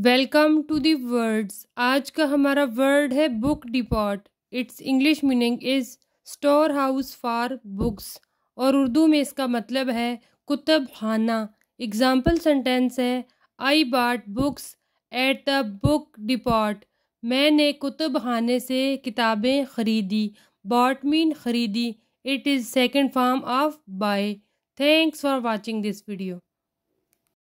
welcome to the words आज का हमारा वर्ड है book depot its English meaning is store house for books और उर्दू में इसका मतलब है कुतब खाना एग्ज़ाम्पल सेंटेंस है I bought books at the book depot मैंने कुतुब खाने से किताबें ख़रीदी बॉट मीन ख़रीदी it is second form of buy thanks for watching this video